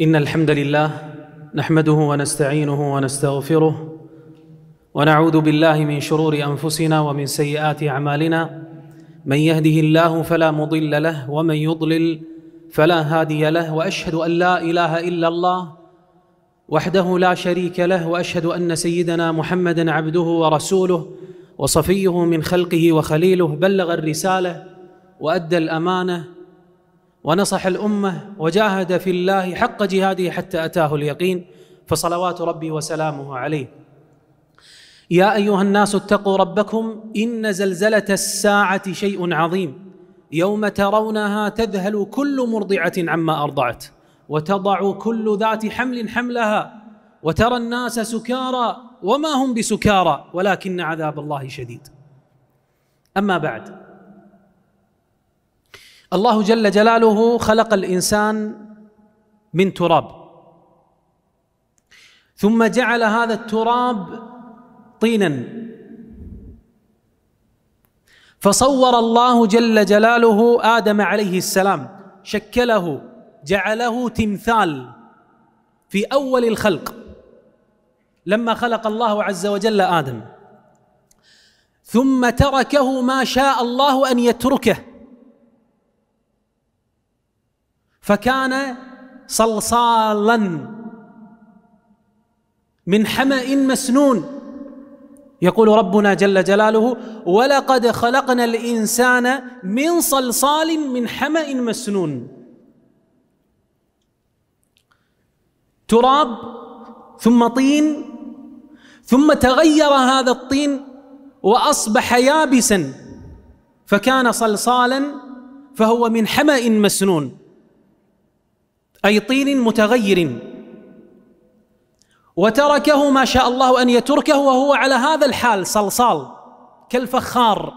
إن الحمد لله نحمده ونستعينه ونستغفره ونعوذ بالله من شرور أنفسنا ومن سيئات أعمالنا من يهده الله فلا مضل له ومن يضلل فلا هادي له وأشهد أن لا إله إلا الله وحده لا شريك له وأشهد أن سيدنا محمدا عبده ورسوله وصفيه من خلقه وخليله بلغ الرسالة وأدى الأمانة ونصح الامه وجاهد في الله حق جهاده حتى اتاه اليقين فصلوات ربي وسلامه عليه يا ايها الناس اتقوا ربكم ان زلزله الساعه شيء عظيم يوم ترونها تذهل كل مرضعه عما ارضعت وتضع كل ذات حمل حملها وترى الناس سكارى وما هم بسكارى ولكن عذاب الله شديد اما بعد الله جل جلاله خلق الانسان من تراب ثم جعل هذا التراب طينا فصور الله جل جلاله ادم عليه السلام شكله جعله تمثال في اول الخلق لما خلق الله عز وجل ادم ثم تركه ما شاء الله ان يتركه فكان صلصالا من حمأ مسنون يقول ربنا جل جلاله ولقد خلقنا الإنسان من صلصال من حمأ مسنون تراب ثم طين ثم تغير هذا الطين واصبح يابسا فكان صلصالا فهو من حما مسنون أي طين متغير وتركه ما شاء الله أن يتركه وهو على هذا الحال صلصال كالفخار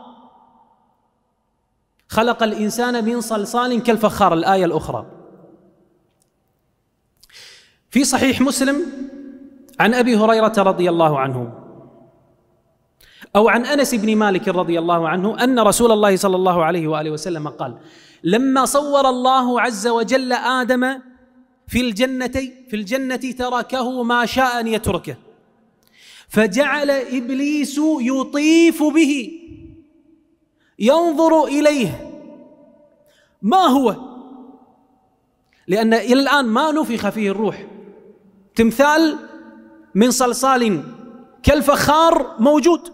خلق الإنسان من صلصال كالفخار الآية الأخرى في صحيح مسلم عن أبي هريرة رضي الله عنه أو عن أنس بن مالك رضي الله عنه أن رسول الله صلى الله عليه وآله وسلم قال لما صور الله عز وجل آدم في الجنة في الجنة تركه ما شاء أن يتركه فجعل إبليس يطيف به ينظر إليه ما هو لأن إلى الآن ما نفخ فيه الروح تمثال من صلصال كالفخار موجود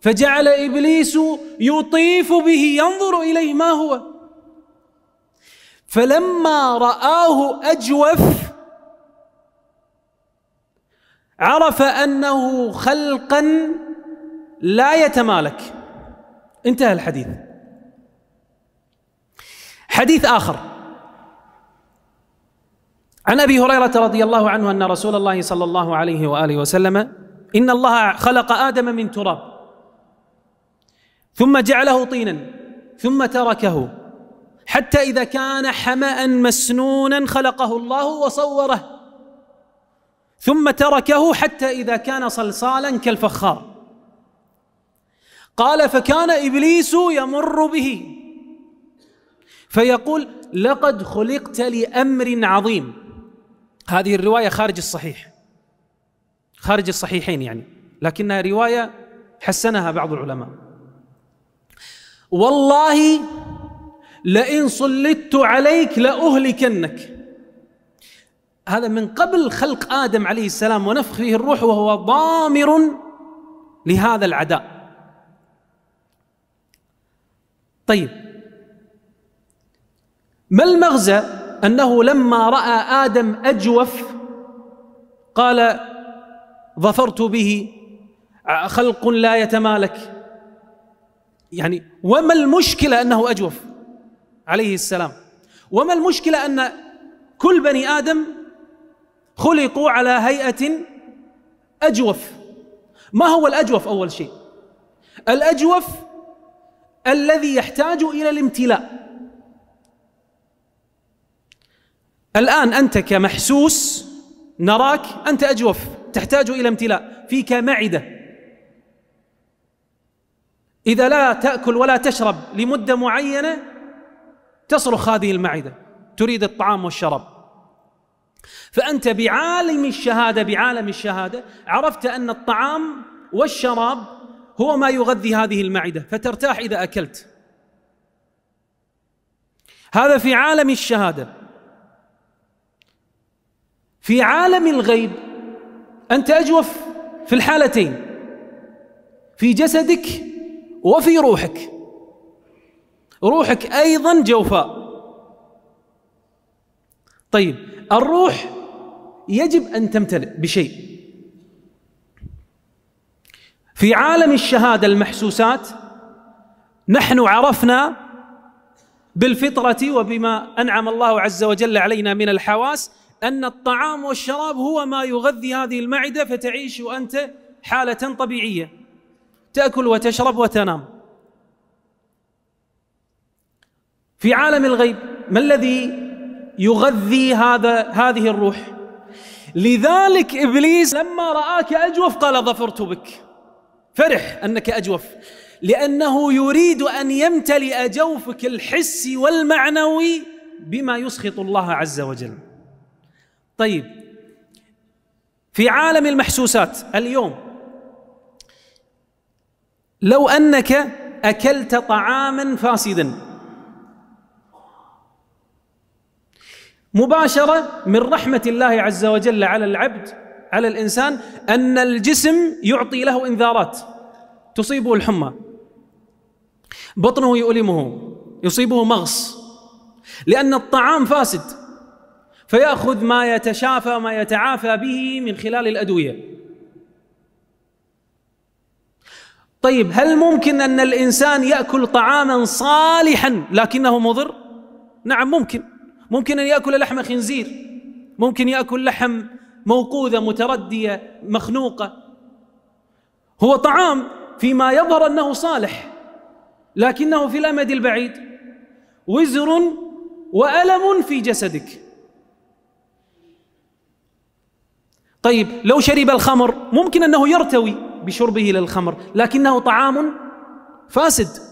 فجعل إبليس يطيف به ينظر إليه ما هو فلما رآه أجوف عرف أنه خلقا لا يتمالك انتهى الحديث حديث آخر عن أبي هريرة رضي الله عنه أن رسول الله صلى الله عليه وآله وسلم إن الله خلق آدم من تراب ثم جعله طينا ثم تركه حتى إذا كان حمأ مسنونا خلقه الله وصوره ثم تركه حتى إذا كان صلصالا كالفخار قال فكان إبليس يمر به فيقول لقد خلقت لأمر عظيم هذه الرواية خارج الصحيح خارج الصحيحين يعني لكنها رواية حسنها بعض العلماء والله لئن صلدت عليك لأهلكنك هذا من قبل خلق آدم عليه السلام ونفخ فيه الروح وهو ضامر لهذا العداء طيب ما المغزى أنه لما رأى آدم أجوف قال ظفرت به خلق لا يتمالك يعني وما المشكلة أنه أجوف عليه السلام وما المشكله ان كل بني ادم خلقوا على هيئه اجوف ما هو الاجوف اول شيء الاجوف الذي يحتاج الى الامتلاء الان انت كمحسوس نراك انت اجوف تحتاج الى امتلاء فيك معده اذا لا تاكل ولا تشرب لمده معينه تصرخ هذه المعده تريد الطعام والشراب فانت بعالم الشهاده بعالم الشهاده عرفت ان الطعام والشراب هو ما يغذي هذه المعده فترتاح اذا اكلت هذا في عالم الشهاده في عالم الغيب انت اجوف في الحالتين في جسدك وفي روحك روحك ايضا جوفاء طيب الروح يجب ان تمتلئ بشيء في عالم الشهاده المحسوسات نحن عرفنا بالفطره وبما انعم الله عز وجل علينا من الحواس ان الطعام والشراب هو ما يغذي هذه المعده فتعيش وانت حاله طبيعيه تاكل وتشرب وتنام في عالم الغيب ما الذي يغذي هذا هذه الروح لذلك ابليس لما راك اجوف قال ظفرت بك فرح انك اجوف لانه يريد ان يمتلئ جوفك الحسي والمعنوي بما يسخط الله عز وجل طيب في عالم المحسوسات اليوم لو انك اكلت طعاما فاسدا مباشره من رحمه الله عز وجل على العبد على الانسان ان الجسم يعطي له انذارات تصيبه الحمى بطنه يؤلمه يصيبه مغص لان الطعام فاسد فياخذ ما يتشافى ما يتعافى به من خلال الادويه طيب هل ممكن ان الانسان ياكل طعاما صالحا لكنه مضر نعم ممكن ممكن أن يأكل لحم خنزير ممكن يأكل لحم موقوذة متردية مخنوقة هو طعام فيما يظهر أنه صالح لكنه في الأمد البعيد وزر وألم في جسدك طيب لو شرب الخمر ممكن أنه يرتوي بشربه للخمر لكنه طعام فاسد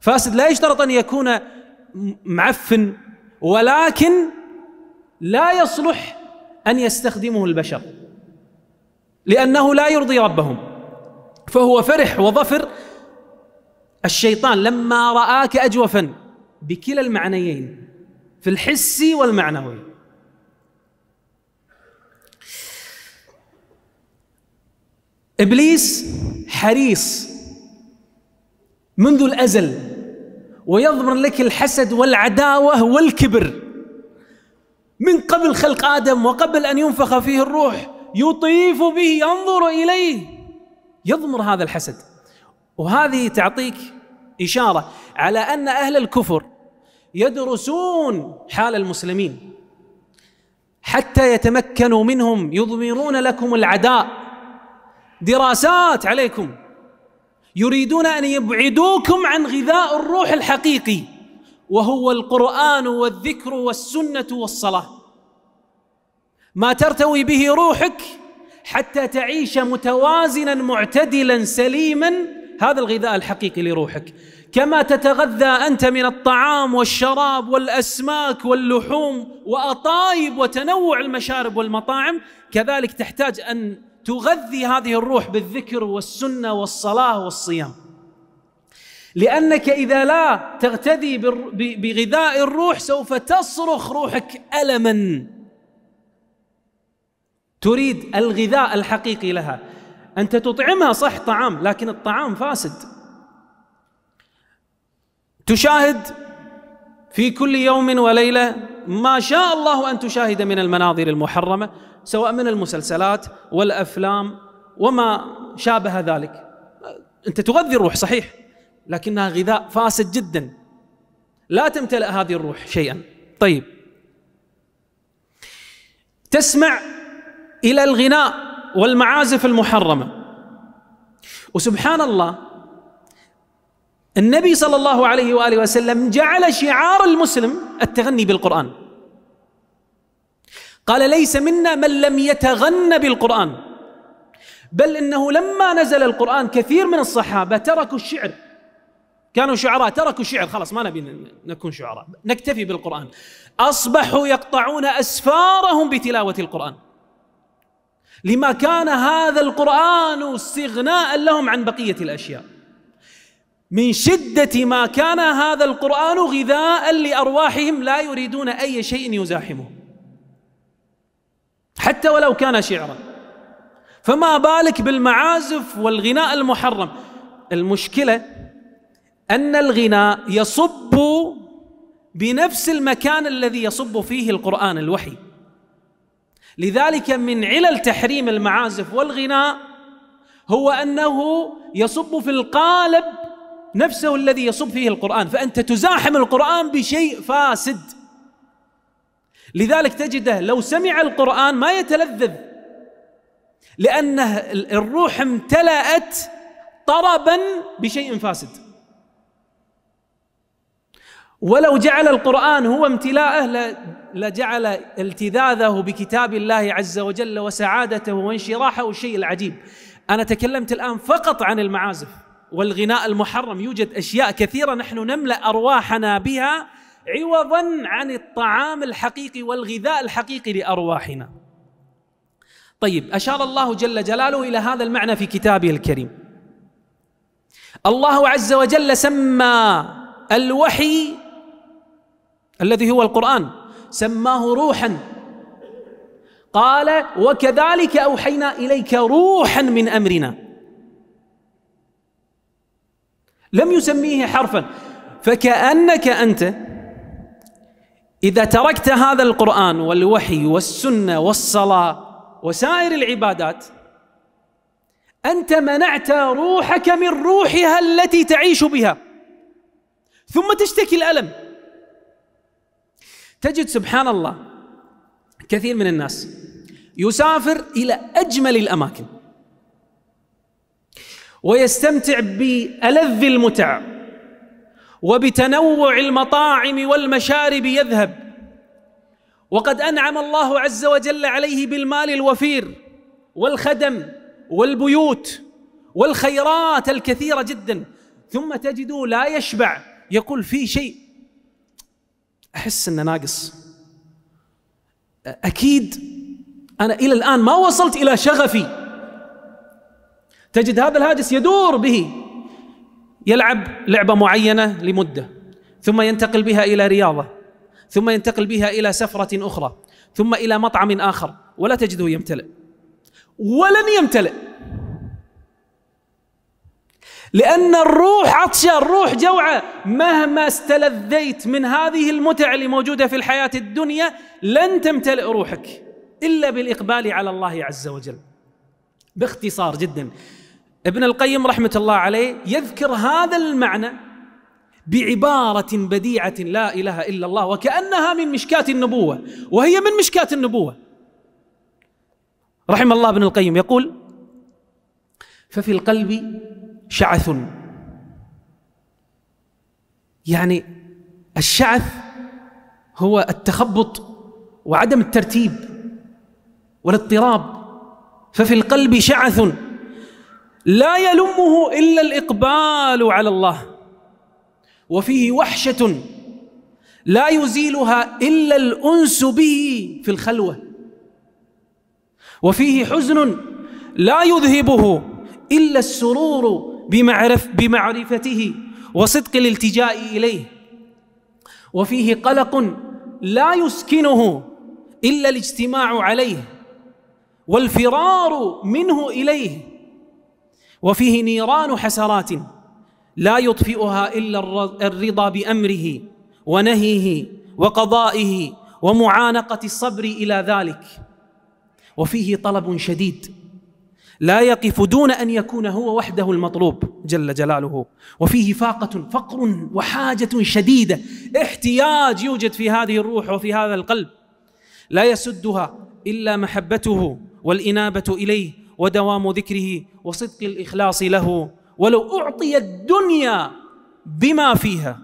فاسد لا يشترط أن يكون معفن ولكن لا يصلح ان يستخدمه البشر لانه لا يرضي ربهم فهو فرح وظفر الشيطان لما راك اجوفا بكلا المعنيين في الحس والمعنوي ابليس حريص منذ الازل ويضمر لك الحسد والعداوة والكبر من قبل خلق آدم وقبل أن ينفخ فيه الروح يطيف به ينظر إليه يضمر هذا الحسد وهذه تعطيك إشارة على أن أهل الكفر يدرسون حال المسلمين حتى يتمكنوا منهم يضمرون لكم العداء دراسات عليكم يريدون ان يبعدوكم عن غذاء الروح الحقيقي وهو القران والذكر والسنه والصلاه ما ترتوي به روحك حتى تعيش متوازنا معتدلا سليما هذا الغذاء الحقيقي لروحك كما تتغذى انت من الطعام والشراب والاسماك واللحوم واطايب وتنوع المشارب والمطاعم كذلك تحتاج ان تغذي هذه الروح بالذكر والسنه والصلاه والصيام لانك اذا لا تغتدي بغذاء الروح سوف تصرخ روحك الما تريد الغذاء الحقيقي لها انت تطعمها صح طعام لكن الطعام فاسد تشاهد في كل يوم وليله ما شاء الله ان تشاهد من المناظر المحرمه سواء من المسلسلات والافلام وما شابه ذلك انت تغذي الروح صحيح لكنها غذاء فاسد جدا لا تمتلأ هذه الروح شيئا طيب تسمع الى الغناء والمعازف المحرمه وسبحان الله النبي صلى الله عليه واله وسلم جعل شعار المسلم التغني بالقران قال ليس منا من لم يتغن بالقران بل انه لما نزل القران كثير من الصحابه تركوا الشعر كانوا شعراء تركوا الشعر خلاص ما نبي نكون شعراء نكتفي بالقرآن أصبحوا يقطعون أسفارهم بتلاوة القرآن لما كان هذا القرآن استغناء لهم عن بقية الأشياء من شدة ما كان هذا القرآن غذاء لأرواحهم لا يريدون أي شيء يزاحمه حتى ولو كان شعرا فما بالك بالمعازف والغناء المحرم المشكلة أن الغناء يصب بنفس المكان الذي يصب فيه القرآن الوحي لذلك من علل تحريم المعازف والغناء هو أنه يصب في القالب نفسه الذي يصب فيه القرآن فأنت تزاحم القرآن بشيء فاسد لذلك تجده لو سمع القرآن ما يتلذذ لأن الروح امتلأت طربا بشيء فاسد ولو جعل القرآن هو امتلاءه لجعل التذاذه بكتاب الله عز وجل وسعادته وانشراحه شيء العجيب أنا تكلمت الآن فقط عن المعازف والغناء المحرم يوجد اشياء كثيره نحن نملا ارواحنا بها عوضا عن الطعام الحقيقي والغذاء الحقيقي لارواحنا. طيب اشار الله جل جلاله الى هذا المعنى في كتابه الكريم. الله عز وجل سمى الوحي الذي هو القران سماه روحا قال وكذلك اوحينا اليك روحا من امرنا لم يسميه حرفا فكأنك أنت إذا تركت هذا القرآن والوحي والسنة والصلاة وسائر العبادات أنت منعت روحك من روحها التي تعيش بها ثم تشتكي الألم تجد سبحان الله كثير من الناس يسافر إلى أجمل الأماكن ويستمتع بألذ المتع وبتنوع المطاعم والمشارب يذهب وقد أنعم الله عز وجل عليه بالمال الوفير والخدم والبيوت والخيرات الكثيرة جدا ثم تجده لا يشبع يقول في شيء أحس أنه ناقص أكيد أنا إلى الآن ما وصلت إلى شغفي تجد هذا الهاجس يدور به يلعب لعبه معينه لمده ثم ينتقل بها الى رياضه ثم ينتقل بها الى سفره اخرى ثم الى مطعم اخر ولا تجده يمتلئ ولن يمتلئ لأن الروح عطشة الروح جوعة مهما استلذيت من هذه المتع اللي موجودة في الحياة الدنيا لن تمتلئ روحك إلا بالإقبال على الله عز وجل باختصار جدا ابن القيم رحمه الله عليه يذكر هذا المعنى بعباره بديعه لا اله الا الله وكانها من مشكاه النبوه وهي من مشكاه النبوه رحم الله ابن القيم يقول ففي القلب شعث يعني الشعث هو التخبط وعدم الترتيب والاضطراب ففي القلب شعث لا يلمه الا الاقبال على الله وفيه وحشه لا يزيلها الا الانس به في الخلوه وفيه حزن لا يذهبه الا السرور بمعرف بمعرفته وصدق الالتجاء اليه وفيه قلق لا يسكنه الا الاجتماع عليه والفرار منه اليه وفيه نيران حسرات لا يطفئها الا الرضا بامره ونهيه وقضائه ومعانقه الصبر الى ذلك وفيه طلب شديد لا يقف دون ان يكون هو وحده المطلوب جل جلاله وفيه فاقه فقر وحاجه شديده احتياج يوجد في هذه الروح وفي هذا القلب لا يسدها الا محبته والانابه اليه ودوام ذكره وصدق الاخلاص له ولو اعطي الدنيا بما فيها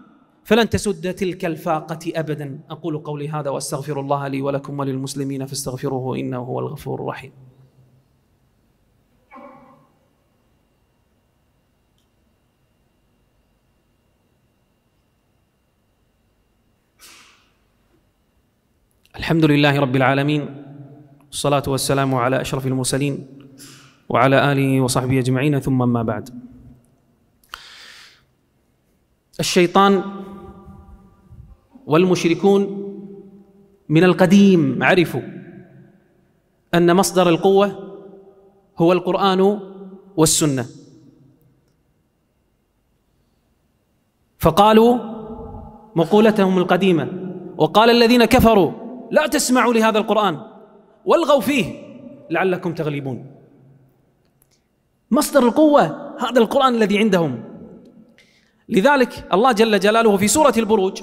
فلن تسد تلك الفاقه ابدا اقول قولي هذا واستغفر الله لي ولكم وللمسلمين فاستغفروه انه هو الغفور الرحيم الحمد لله رب العالمين والصلاة والسلام على أشرف المرسلين وعلى آله وصحبه أجمعين ثم ما بعد الشيطان والمشركون من القديم عرفوا أن مصدر القوة هو القرآن والسنة فقالوا مقولتهم القديمة وقال الذين كفروا لا تسمعوا لهذا القرآن والغوا فيه لعلكم تغلبون مصدر القوة هذا القرآن الذي عندهم لذلك الله جل جلاله في سورة البروج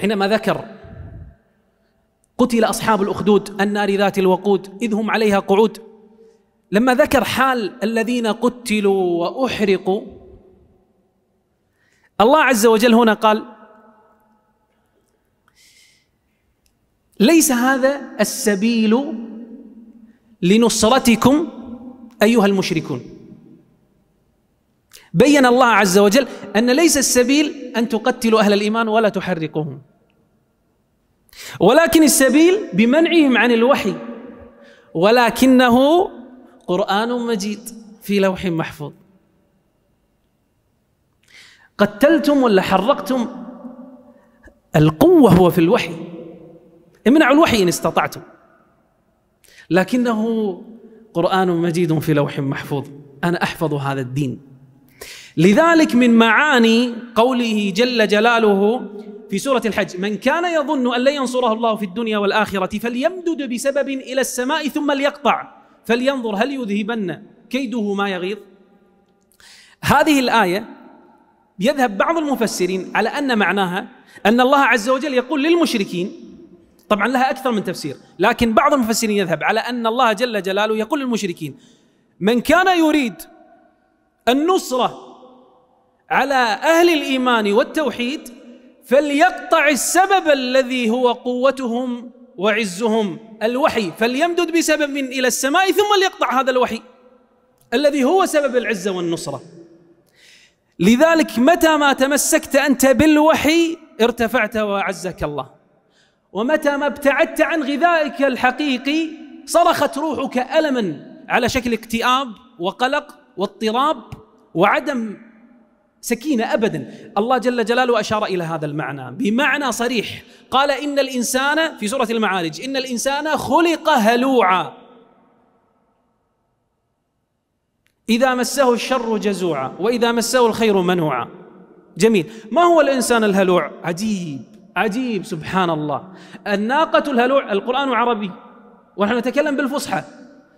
حينما ذكر قتل أصحاب الأخدود النار ذات الوقود إذ هم عليها قعود لما ذكر حال الذين قتلوا وأحرقوا الله عز وجل هنا قال ليس هذا السبيل لنصرتكم ايها المشركون بين الله عز وجل ان ليس السبيل ان تقتلوا اهل الايمان ولا تحرقوهم ولكن السبيل بمنعهم عن الوحي ولكنه قران مجيد في لوح محفوظ قتلتم ولا حرقتم القوه هو في الوحي امنعوا الوحي إن استطعتم لكنه قرآن مجيد في لوح محفوظ أنا أحفظ هذا الدين لذلك من معاني قوله جل جلاله في سورة الحج من كان يظن أن لن ينصره الله في الدنيا والآخرة فليمدد بسبب إلى السماء ثم ليقطع فلينظر هل يذهبن كيده ما يغيظ هذه الآية يذهب بعض المفسرين على أن معناها أن الله عز وجل يقول للمشركين طبعا لها أكثر من تفسير لكن بعض المفسرين يذهب على أن الله جل جلاله يقول للمشركين من كان يريد النصرة على أهل الإيمان والتوحيد فليقطع السبب الذي هو قوتهم وعزهم الوحي فليمدد بسبب إلى السماء ثم ليقطع هذا الوحي الذي هو سبب العزة والنصرة لذلك متى ما تمسكت أنت بالوحي ارتفعت وعزك الله ومتى ما ابتعدت عن غذائك الحقيقي صرخت روحك الما على شكل اكتئاب وقلق واضطراب وعدم سكينه ابدا الله جل جلاله اشار الى هذا المعنى بمعنى صريح قال ان الانسان في سوره المعارج ان الانسان خلق هلوعا اذا مسه الشر جزوعا واذا مسه الخير منوعا جميل ما هو الانسان الهلوع عجيب عجيب سبحان الله الناقة الهلوع القرآن عربي ونحن نتكلم بالفصحى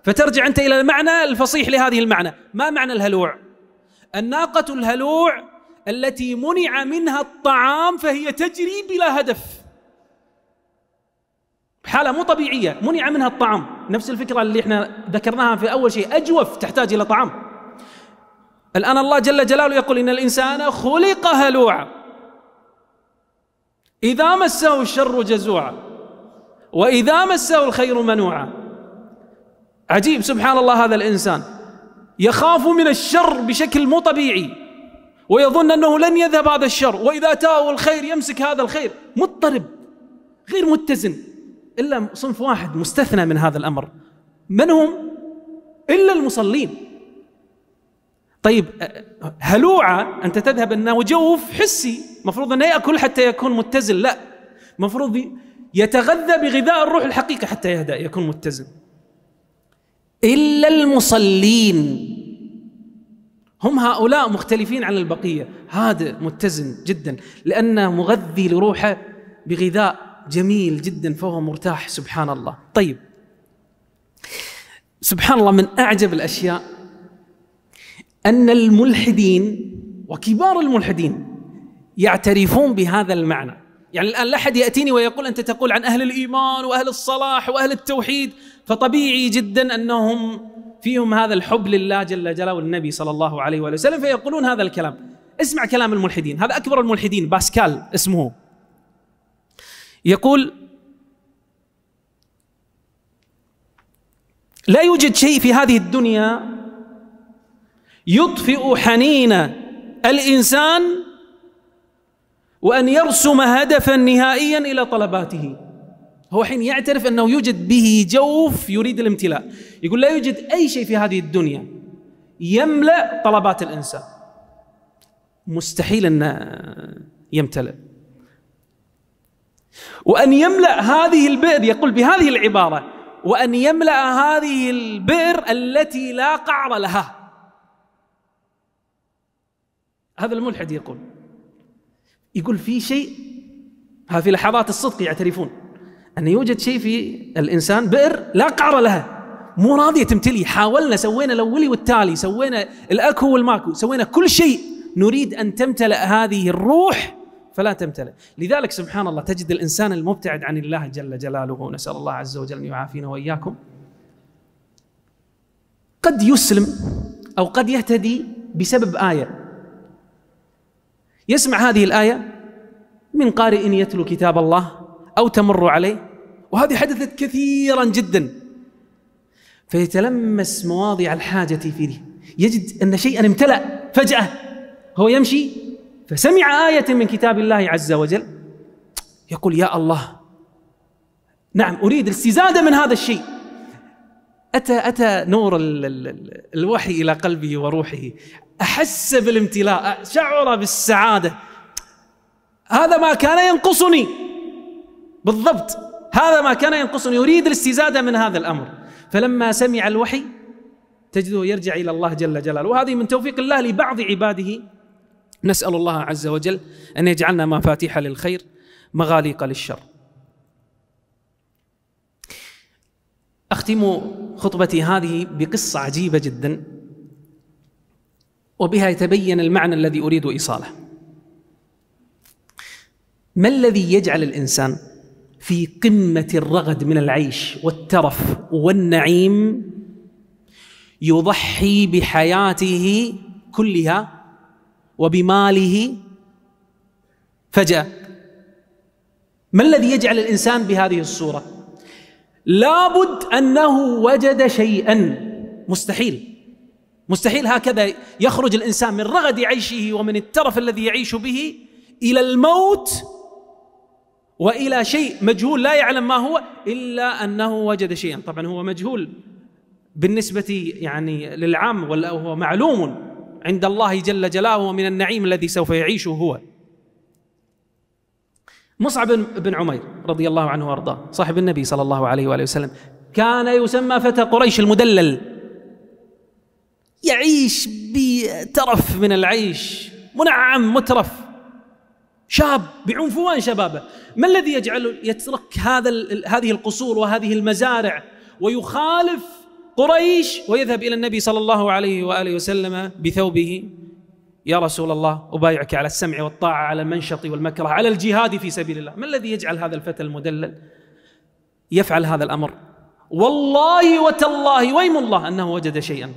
فترجع أنت إلى المعنى الفصيح لهذه المعنى ما معنى الهلوع؟ الناقة الهلوع التي منع منها الطعام فهي تجري بلا هدف حالة مو طبيعية منع منها الطعام نفس الفكرة اللي احنا ذكرناها في أول شيء أجوف تحتاج إلى طعام الآن الله جل جلاله يقول إن الإنسان خلق هلوعا إذا مسه الشر جزوعا وإذا مسه الخير منوعا عجيب سبحان الله هذا الإنسان يخاف من الشر بشكل مو طبيعي ويظن أنه لن يذهب هذا الشر وإذا أتاه الخير يمسك هذا الخير مضطرب غير متزن إلا صنف واحد مستثنى من هذا الأمر من هم؟ إلا المصلين طيب هلوعة أنت تذهب أنه جوف حسي مفروض أنه يأكل حتى يكون متزن لا مفروض يتغذى بغذاء الروح الحقيقي حتى يهدأ يكون متزن إلا المصلين هم هؤلاء مختلفين عن البقية هذا متزن جدا لأنه مغذي لروحه بغذاء جميل جدا فهو مرتاح سبحان الله طيب سبحان الله من أعجب الأشياء أن الملحدين وكبار الملحدين يعترفون بهذا المعنى يعني الآن لا أحد يأتيني ويقول أنت تقول عن أهل الإيمان وأهل الصلاح وأهل التوحيد فطبيعي جدا أنهم فيهم هذا الحب لله جل جلاله والنبي صلى الله عليه وآله وسلم فيقولون هذا الكلام اسمع كلام الملحدين هذا أكبر الملحدين باسكال اسمه يقول لا يوجد شيء في هذه الدنيا يطفئ حنين الانسان وان يرسم هدفا نهائيا الى طلباته هو حين يعترف انه يوجد به جوف يريد الامتلاء يقول لا يوجد اي شيء في هذه الدنيا يملا طلبات الانسان مستحيل ان يمتلئ وان يملا هذه البئر يقول بهذه العباره وان يملا هذه البئر التي لا قعر لها هذا الملحد يقول يقول في شيء ها في لحظات الصدق يعترفون أن يوجد شيء في الإنسان بئر لا قعر لها مو راضية تمتلي حاولنا سوينا الأولي والتالي سوينا الأكو والماكو سوينا كل شيء نريد أن تمتلأ هذه الروح فلا تمتلا لذلك سبحان الله تجد الإنسان المبتعد عن الله جل جلاله نسأل الله عز وجل أن يعافينا وإياكم قد يسلم أو قد يهتدي بسبب آية يسمع هذه الآية من قارئ يتلو كتاب الله أو تمر عليه وهذه حدثت كثيرا جدا فيتلمس مواضع الحاجة فيه يجد أن شيئا امتلأ فجأة هو يمشي فسمع آية من كتاب الله عز وجل يقول يا الله نعم أريد الاستزادة من هذا الشيء أتى أتى نور الوحي إلى قلبه وروحه أحس بالامتلاء شعر بالسعادة هذا ما كان ينقصني بالضبط هذا ما كان ينقصني يريد الاستزادة من هذا الأمر فلما سمع الوحي تجده يرجع إلى الله جل جلاله وهذه من توفيق الله لبعض عباده نسأل الله عز وجل أن يجعلنا مفاتيح للخير مغاليق للشر أختم خطبتي هذه بقصة عجيبة جداً وبها يتبين المعنى الذي اريد ايصاله ما الذي يجعل الانسان في قمه الرغد من العيش والترف والنعيم يضحي بحياته كلها وبماله فجاه ما الذي يجعل الانسان بهذه الصوره لابد انه وجد شيئا مستحيل مستحيل هكذا يخرج الانسان من رغد عيشه ومن الترف الذي يعيش به الى الموت والى شيء مجهول لا يعلم ما هو الا انه وجد شيئا، طبعا هو مجهول بالنسبه يعني للعام ولا هو معلوم عند الله جل جلاله ومن النعيم الذي سوف يعيشه هو. مصعب بن عمير رضي الله عنه وارضاه، صاحب النبي صلى الله عليه واله وسلم، كان يسمى فتى قريش المدلل يعيش بترف من العيش منعم مترف شاب بعنفوان شبابه ما الذي يجعله يترك هذا هذه القصور وهذه المزارع ويخالف قريش ويذهب الى النبي صلى الله عليه واله وسلم بثوبه يا رسول الله ابايعك على السمع والطاعه على المنشط والمكره على الجهاد في سبيل الله ما الذي يجعل هذا الفتى المدلل يفعل هذا الامر والله وتالله ويم الله انه وجد شيئا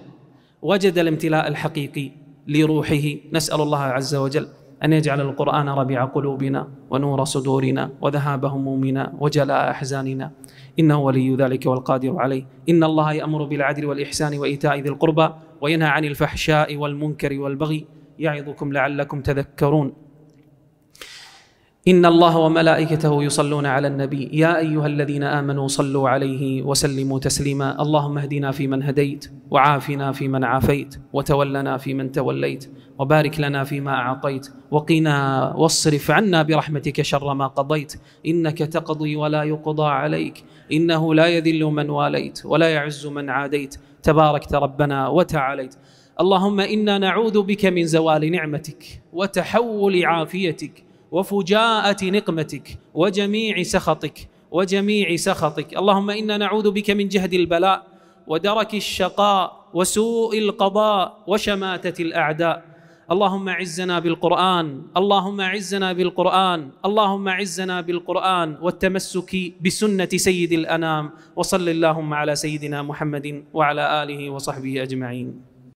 وجد الامتلاء الحقيقي لروحه نسال الله عز وجل ان يجعل القران ربيع قلوبنا ونور صدورنا وذهاب همومنا وجلاء احزاننا انه ولي ذلك والقادر عليه ان الله يامر بالعدل والاحسان وايتاء ذي القربى وينهى عن الفحشاء والمنكر والبغي يعظكم لعلكم تذكرون إن الله وملائكته يصلون على النبي يا أيها الذين آمنوا صلوا عليه وسلموا تسليما اللهم اهدنا فيمن هديت وعافنا فيمن عافيت وتولنا فيمن توليت وبارك لنا فيما أعطيت وقنا واصرف عنا برحمتك شر ما قضيت إنك تقضي ولا يقضى عليك إنه لا يذل من واليت ولا يعز من عاديت تباركت ربنا وتعاليت اللهم إنا نعوذ بك من زوال نعمتك وتحول عافيتك وفجاءة نقمتك وجميع سخطك وجميع سخطك اللهم إنا نعوذ بك من جهد البلاء ودرك الشقاء وسوء القضاء وشماتة الأعداء اللهم عزنا بالقرآن اللهم عزنا بالقرآن اللهم عزنا بالقرآن والتمسك بسنة سيد الأنام وصل اللهم على سيدنا محمد وعلى آله وصحبه أجمعين